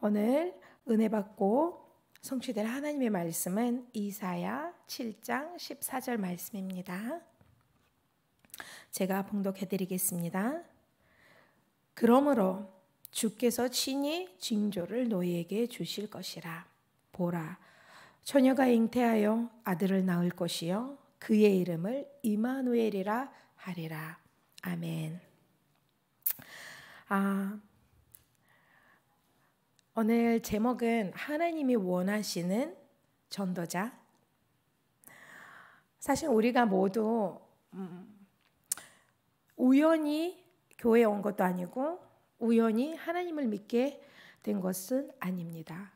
오늘 은혜 받고 성취될 하나님의 말씀은 이사야 7장 14절 말씀입니다. 제가 봉독해 드리겠습니다. 그러므로 주께서 친히 징조를 너희에게 주실 것이라 보라 처녀가 잉태하여 아들을 낳을 것이요 그의 이름을 이마누엘이라 하리라 아멘. 아 오늘 제목은 하나님이 원하시는 전도자. 사실 우리가 모두 음, 우연히 교회에 온 것도 아니고 우연히 하나님을 믿게 된 것은 아닙니다.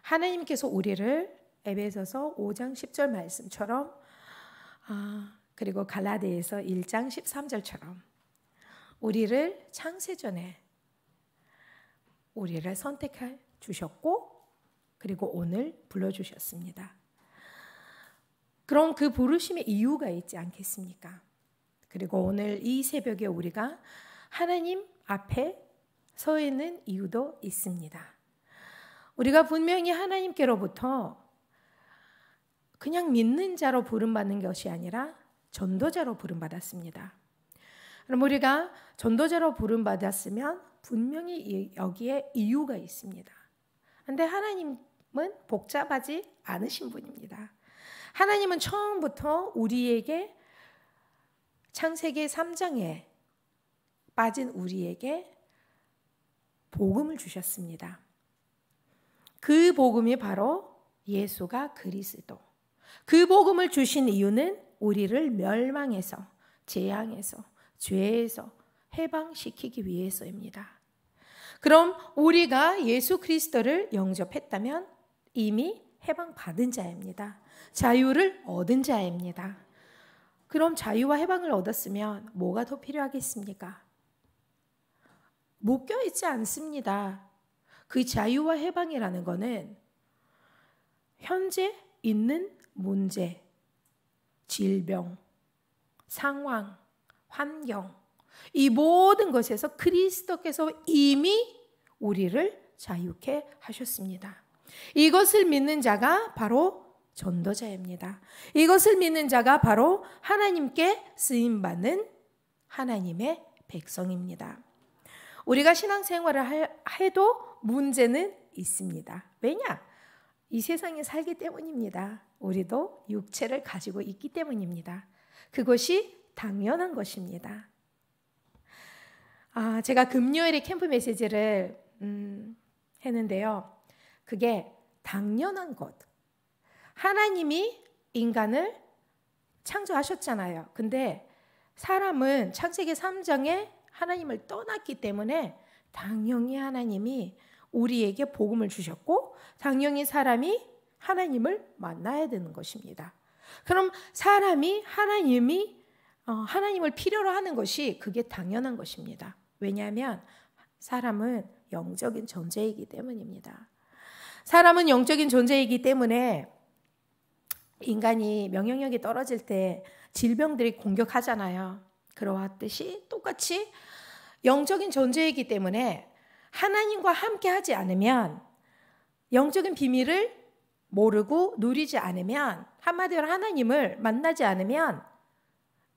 하나님께서 우리를 에베소서 5장 10절 말씀처럼 아, 그리고 갈라디에서 1장 13절처럼 우리를 창세전에 우리를 선택해 주셨고 그리고 오늘 불러 주셨습니다. 그럼 그 부르심의 이유가 있지 않겠습니까? 그리고 오늘 이 새벽에 우리가 하나님 앞에 서 있는 이유도 있습니다. 우리가 분명히 하나님께로부터 그냥 믿는 자로 부름받는 것이 아니라 전도자로 부름받았습니다. 그럼 우리가 전도자로 부름받았으면 분명히 여기에 이유가 있습니다. 근데 하나님은 복잡하지 않으신 분입니다. 하나님은 처음부터 우리에게 창세기 3장에 빠진 우리에게 복음을 주셨습니다. 그 복음이 바로 예수가 그리스도. 그 복음을 주신 이유는 우리를 멸망해서, 재앙에서, 죄에서, 해방시키기 위해서입니다. 그럼 우리가 예수 그리스도를 영접했다면 이미 해방받은 자입니다. 자유를 얻은 자입니다. 그럼 자유와 해방을 얻었으면 뭐가 더 필요하겠습니까? 묶여 있지 않습니다. 그 자유와 해방이라는 것은 현재 있는 문제, 질병, 상황, 환경, 이 모든 것에서 그리스도께서 이미 우리를 자유케 하셨습니다. 이것을 믿는 자가 바로 전도자입니다. 이것을 믿는 자가 바로 하나님께 쓰임받는 하나님의 백성입니다. 우리가 신앙생활을 해도 문제는 있습니다. 왜냐? 이 세상에 살기 때문입니다. 우리도 육체를 가지고 있기 때문입니다. 그것이 당연한 것입니다. 아, 제가 금요일에 캠프 메시지를 음, 했는데요. 그게 당연한 것. 하나님이 인간을 창조하셨잖아요. 근데 사람은 창세기 3장에 하나님을 떠났기 때문에 당연히 하나님이 우리에게 복음을 주셨고 당연히 사람이 하나님을 만나야 되는 것입니다. 그럼 사람이 하나님이 어, 하나님을 필요로 하는 것이 그게 당연한 것입니다. 왜냐하면 사람은 영적인 존재이기 때문입니다. 사람은 영적인 존재이기 때문에 인간이 명령력이 떨어질 때 질병들이 공격하잖아요. 그러하듯이 똑같이 영적인 존재이기 때문에 하나님과 함께 하지 않으면 영적인 비밀을 모르고 누리지 않으면 한마디로 하나님을 만나지 않으면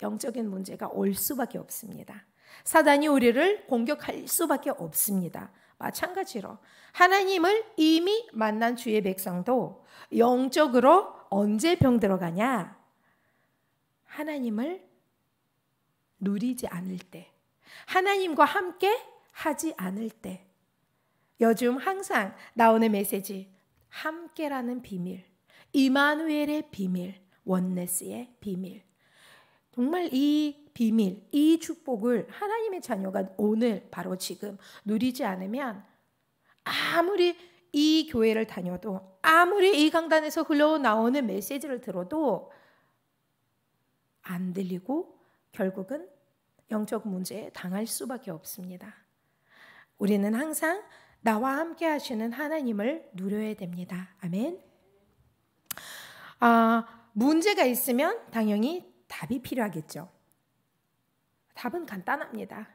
영적인 문제가 올 수밖에 없습니다. 사단이 우리를 공격할 수밖에 없습니다. 마찬가지로 하나님을 이미 만난 주의 백성도 영적으로 언제 병 들어가냐? 하나님을 누리지 않을 때, 하나님과 함께 하지 않을 때. 요즘 항상 나오는 메시지, 함께라는 비밀, 이만누엘의 비밀, 원네스의 비밀. 정말 이 비밀, 이 축복을 하나님의 자녀가 오늘 바로 지금 누리지 않으면 아무리 이 교회를 다녀도 아무리 이 강단에서 흘러나오는 메시지를 들어도 안 들리고 결국은 영적 문제에 당할 수밖에 없습니다. 우리는 항상 나와 함께 하시는 하나님을 누려야 됩니다. 아멘. 아, 문제가 있으면 당연히 답이 필요하겠죠. 답은 간단합니다.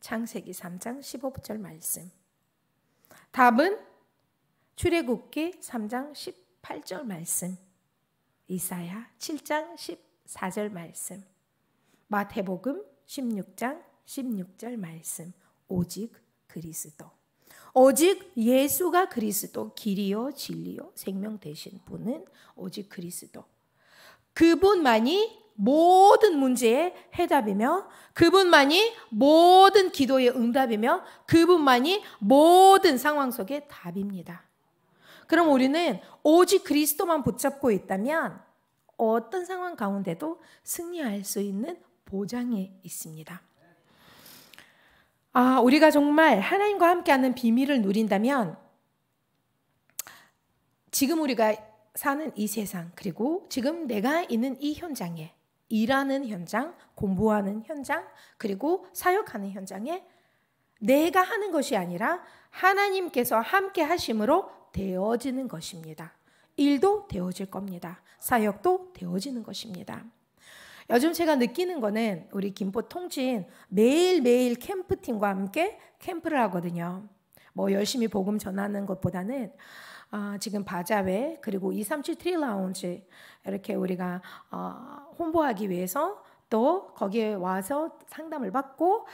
창세기 3장 15절 말씀. 답은 출애굽기 3장 18절 말씀. 이사야 7장 14절 말씀. 마태복음 16장 16절 말씀. 오직 그리스도. 오직 예수가 그리스도 길이요 진리요 생명 되신 분은 오직 그리스도. 그분만이 모든 문제의 해답이며 그분만이 모든 기도의 응답이며 그분만이 모든 상황 속의 답입니다. 그럼 우리는 오직 그리스도만 붙잡고 있다면 어떤 상황 가운데도 승리할 수 있는 보장이 있습니다. 아, 우리가 정말 하나님과 함께하는 비밀을 누린다면 지금 우리가 사는 이 세상 그리고 지금 내가 있는 이 현장에 일하는 현장, 공부하는 현장, 그리고 사역하는 현장에 내가 하는 것이 아니라 하나님께서 함께 하심으로 되어지는 것입니다. 일도 되어질 겁니다. 사역도 되어지는 것입니다. 요즘 제가 느끼는 거는 우리 김포 통진 매일매일 캠프팀과 함께 캠프를 하거든요. 뭐 열심히 복음 전하는 것보다는 어, 지금 바자회 그리고 237 트리라운지 이렇게 우리가 어, 홍보하기 위해서 또 거기에 와서 상담을 받고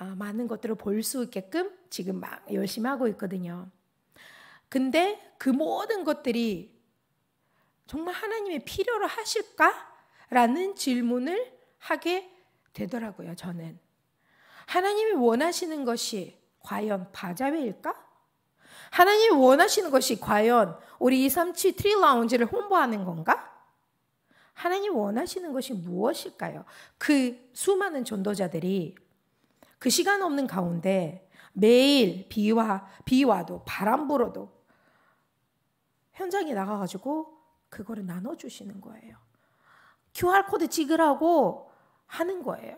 어, 많은 것들을 볼 수 있게끔 지금 막 열심히 하고 있거든요. 근데 그 모든 것들이 정말 하나님의 필요로 하실까라는 질문을 하게 되더라고요. 저는 하나님이 원하시는 것이 과연 바자회일까? 하나님 원하시는 것이 과연 우리 237 트리라운지를 홍보하는 건가? 하나님 원하시는 것이 무엇일까요? 그 수많은 전도자들이 그 시간 없는 가운데 매일 비와 비와도 바람 불어도 현장에 나가가지고 그거를 나눠주시는 거예요. QR 코드 찍으라고 하는 거예요.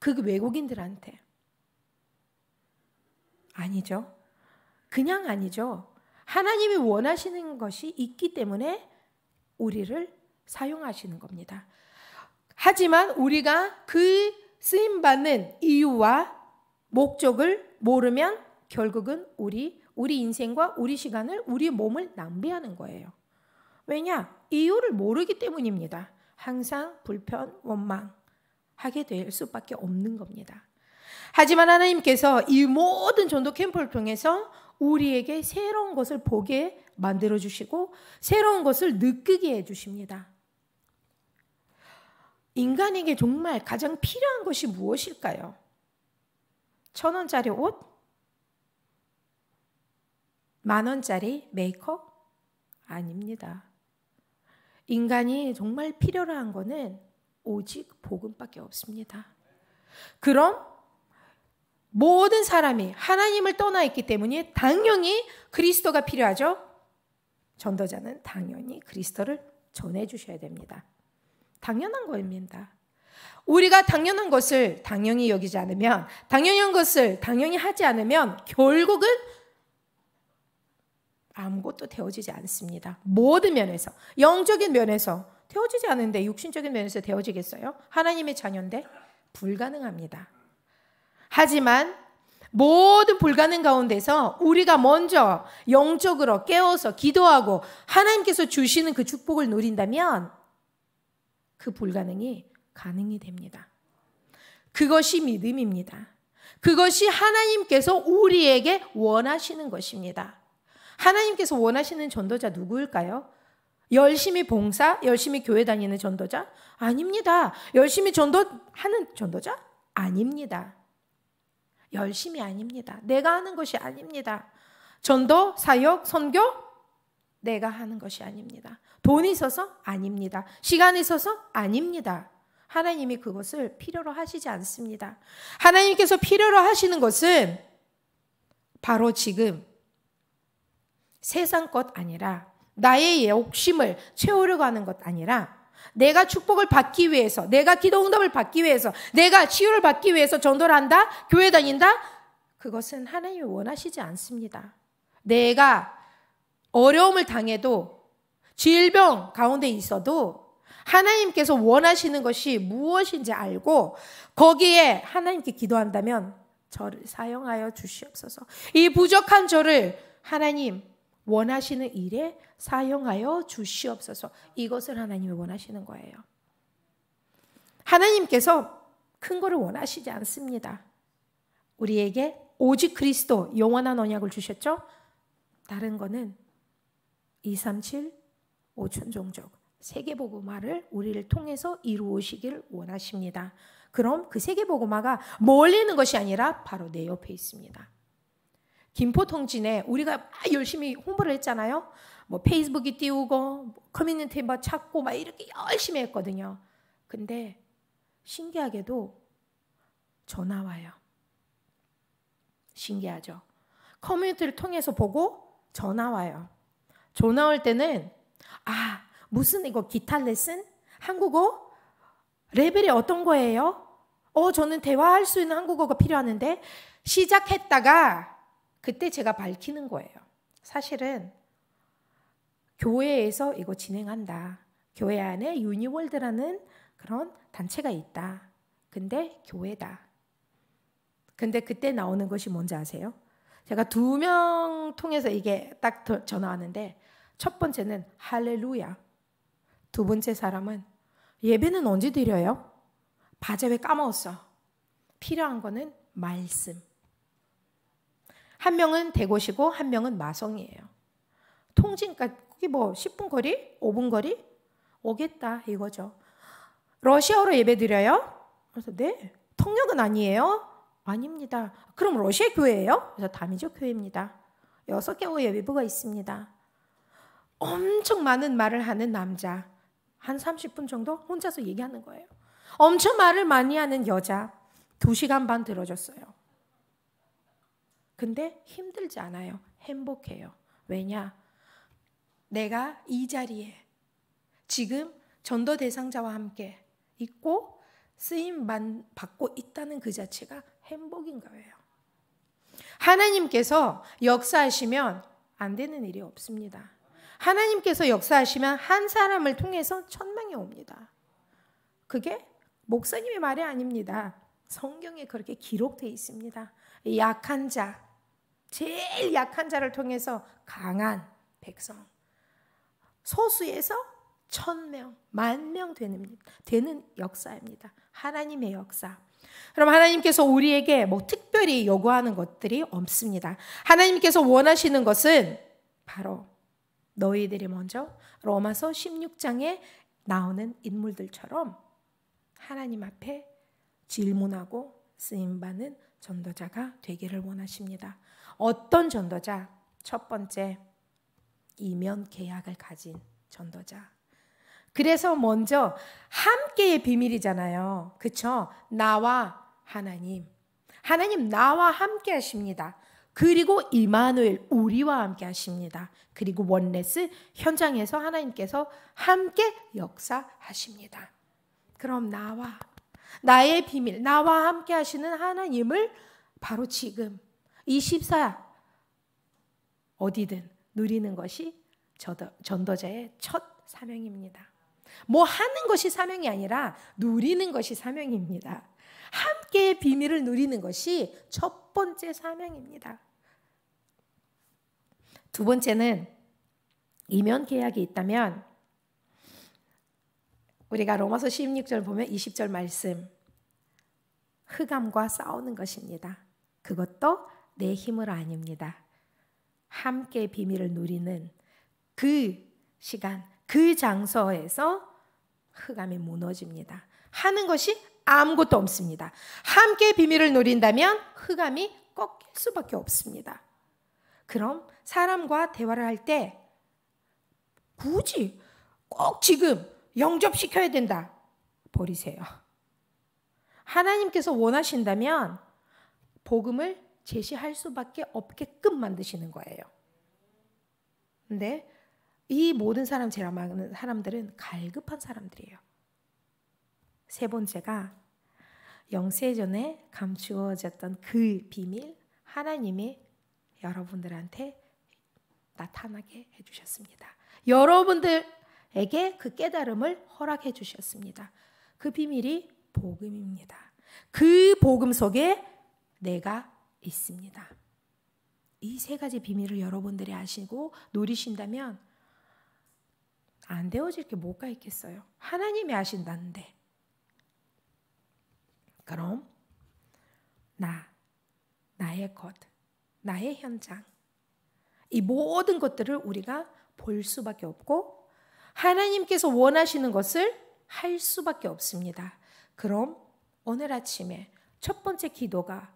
그 외국인들한테 아니죠. 그냥 아니죠. 하나님이 원하시는 것이 있기 때문에 우리를 사용하시는 겁니다. 하지만 우리가 그 쓰임 받는 이유와 목적을 모르면 결국은 우리 우리 인생과 우리 시간을 우리 몸을 낭비하는 거예요. 왜냐? 이유를 모르기 때문입니다. 항상 불편, 원망 하게 될 수밖에 없는 겁니다. 하지만 하나님께서 이 모든 전도 캠프를 통해서 우리에게 새로운 것을 보게 만들어 주시고 새로운 것을 느끼게 해 주십니다. 인간에게 정말 가장 필요한 것이 무엇일까요? 천 원짜리 옷? 만 원짜리 메이크업? 아닙니다. 인간이 정말 필요로 한 거는 오직 복음밖에 없습니다. 그럼 모든 사람이 하나님을 떠나 있기 때문에 당연히 그리스도가 필요하죠. 전도자는 당연히 그리스도를 전해 주셔야 됩니다. 당연한 거입니다. 우리가 당연한 것을 당연히 여기지 않으면, 당연한 것을 당연히 하지 않으면 결국은 아무것도 되어지지 않습니다. 모든 면에서, 영적인 면에서 되어지지 않은데 육신적인 면에서 되어지겠어요? 하나님의 자녀인데 불가능합니다. 하지만 모든 불가능 가운데서 우리가 먼저 영적으로 깨워서 기도하고 하나님께서 주시는 그 축복을 누린다면 그 불가능이 가능이 됩니다. 그것이 믿음입니다. 그것이 하나님께서 우리에게 원하시는 것입니다. 하나님께서 원하시는 전도자 누구일까요? 열심히 봉사, 열심히 교회 다니는 전도자? 아닙니다. 열심히 전도하는 전도자? 아닙니다. 열심이 아닙니다. 내가 하는 것이 아닙니다. 전도, 사역, 선교 내가 하는 것이 아닙니다. 돈이 있어서 아닙니다. 시간 이 있어서 아닙니다. 하나님이 그것을 필요로 하시지 않습니다. 하나님께서 필요로 하시는 것은 바로 지금 세상 것 아니라 나의 욕심을 채우려고 하는 것 아니라 내가 축복을 받기 위해서, 내가 기도 응답을 받기 위해서, 내가 치유를 받기 위해서 전도를 한다, 교회 다닌다? 그것은 하나님이 원하시지 않습니다. 내가 어려움을 당해도 질병 가운데 있어도 하나님께서 원하시는 것이 무엇인지 알고 거기에 하나님께 기도한다면 저를 사용하여 주시옵소서. 이 부족한 저를 하나님 원하시는 일에 사용하여 주시옵소서. 이것을 하나님이 원하시는 거예요. 하나님께서 큰 거를 원하시지 않습니다. 우리에게 오직 그리스도 영원한 언약을 주셨죠? 다른 거는 237 5천 종족 세계보고마를 우리를 통해서 이루어시길 원하십니다. 그럼 그 세계보고마가 멀리 있는 것이 아니라 바로 내 옆에 있습니다. 김포통진에 우리가 막 열심히 홍보를 했잖아요. 뭐 페이스북이 띄우고 뭐 커뮤니티 막 뭐 찾고 막 이렇게 열심히 했거든요. 근데 신기하게도 전화 와요. 신기하죠. 커뮤니티를 통해서 보고 전화 와요. 전화 올 때는 아 무슨 이거 기타 레슨? 한국어? 레벨이 어떤 거예요? 어 저는 대화할 수 있는 한국어가 필요하는데 시작했다가 그때 제가 밝히는 거예요. 사실은 교회에서 이거 진행한다. 교회 안에 유니월드라는 그런 단체가 있다. 근데 교회다. 근데 그때 나오는 것이 뭔지 아세요? 제가 두 명 통해서 이게 딱 전화 하는데첫 번째는 할렐루야. 두 번째 사람은 예배는 언제 드려요? 바제 왜 까먹었어? 필요한 거는 말씀. 한 명은 대고시고 한 명은 마성이에요. 통진까지 뭐 10분 거리, 5분 거리 오겠다 이거죠. 러시아어로 예배드려요? 그래서 네. 통역은 아니에요? 아닙니다. 그럼 러시아 교회예요? 그래서 담이죠 교회입니다. 여섯 개월 예비부가 있습니다. 엄청 많은 말을 하는 남자. 한 30분 정도 혼자서 얘기하는 거예요. 엄청 말을 많이 하는 여자. 2시간 반 들어줬어요. 근데 힘들지 않아요. 행복해요. 왜냐? 내가 이 자리에 지금 전도 대상자와 함께 있고 쓰임만 받고 있다는 그 자체가 행복인 거예요. 하나님께서 역사하시면 안 되는 일이 없습니다. 하나님께서 역사하시면 한 사람을 통해서 천망이 옵니다. 그게 목사님의 말이 아닙니다. 성경에 그렇게 기록되 어 있습니다. 약한 자, 제일 약한 자를 통해서 강한 백성, 소수에서 천명, 만 명 되는, 되는 역사입니다. 하나님의 역사. 그럼 하나님께서 우리에게 뭐 특별히 요구하는 것들이 없습니다. 하나님께서 원하시는 것은 바로 너희들이 먼저 로마서 16장에 나오는 인물들처럼 하나님 앞에 질문하고 쓰임 받는 전도자가 되기를 원하십니다. 어떤 전도자? 첫 번째, 이면 계약을 가진 전도자. 그래서 먼저 함께의 비밀이잖아요. 그쵸? 나와 하나님. 하나님 나와 함께 하십니다. 그리고 이마누엘 우리와 함께 하십니다. 그리고 원레스 현장에서 하나님께서 함께 역사하십니다. 그럼 나와 나의 비밀, 나와 함께 하시는 하나님을 바로 지금 24 어디든 누리는 것이 전도자의 첫 사명입니다. 뭐 하는 것이 사명이 아니라 누리는 것이 사명입니다. 함께 비밀을 누리는 것이 첫 번째 사명입니다. 두 번째는 이면 계약이 있다면 우리가 로마서 16절 보면 20절 말씀 흑암과 싸우는 것입니다. 그것도 내힘으 아닙니다. 함께 비밀을 누리는 그 시간, 그 장소에서 흑암이 무너집니다. 하는 것이 아무것도 없습니다. 함께 비밀을 누린다면 흑암이 꺾일 수밖에 없습니다. 그럼 사람과 대화를 할 때 굳이 꼭 지금 영접시켜야 된다. 버리세요. 하나님께서 원하신다면 복음을 제시할 수밖에 없게끔 만드시는 거예요. 근데 이 모든 사람 제라마는 사람들은 갈급한 사람들이에요. 세 번째가 영세전에 감추어졌던 그 비밀 하나님이 여러분들한테 나타나게 해주셨습니다. 여러분들 에게그 깨달음을 허락해 주셨습니다. 그 비밀이 복음입니다. 그 복음 속에 내가 있습니다. 이 세 가지 비밀을 여러분들이 아시고 노리신다면 안 되어질 게 뭐가 있겠어요? 하나님이 아신다는데. 그럼 나, 나의 것, 나의 현장, 이 모든 것들을 우리가 볼 수밖에 없고 하나님께서 원하시는 것을 할 수밖에 없습니다. 그럼 오늘 아침에 첫 번째 기도가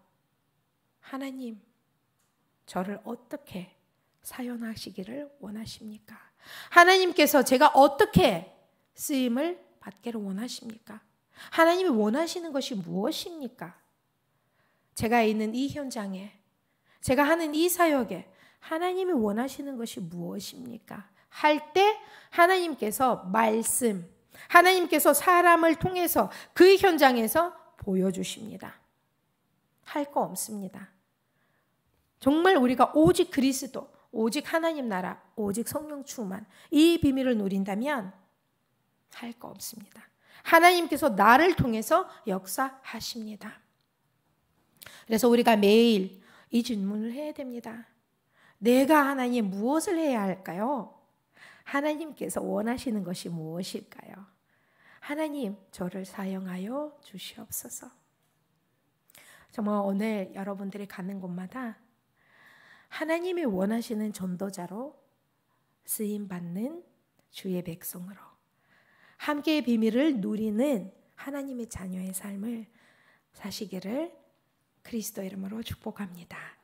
하나님, 저를 어떻게 사용하시기를 원하십니까? 하나님께서 제가 어떻게 쓰임을 받기를 원하십니까? 하나님이 원하시는 것이 무엇입니까? 제가 있는 이 현장에, 제가 하는 이 사역에 하나님이 원하시는 것이 무엇입니까? 할때 하나님께서 말씀, 하나님께서 사람을 통해서 그 현장에서 보여주십니다. 할 거 없습니다. 정말 우리가 오직 그리스도, 오직 하나님 나라, 오직 성령 충만 이 비밀을 누린다면 할 거 없습니다. 하나님께서 나를 통해서 역사하십니다. 그래서 우리가 매일 이 질문을 해야 됩니다. 내가 하나님 무엇을 해야 할까요? 하나님께서 원하시는 것이 무엇일까요? 하나님, 저를 사용하여 주시옵소서. 정말 오늘 여러분들이 가는 곳마다 하나님이 원하시는 전도자로 쓰임 받는 주의 백성으로 함께의 비밀을 누리는 하나님의 자녀의 삶을 사시기를 그리스도 이름으로 축복합니다.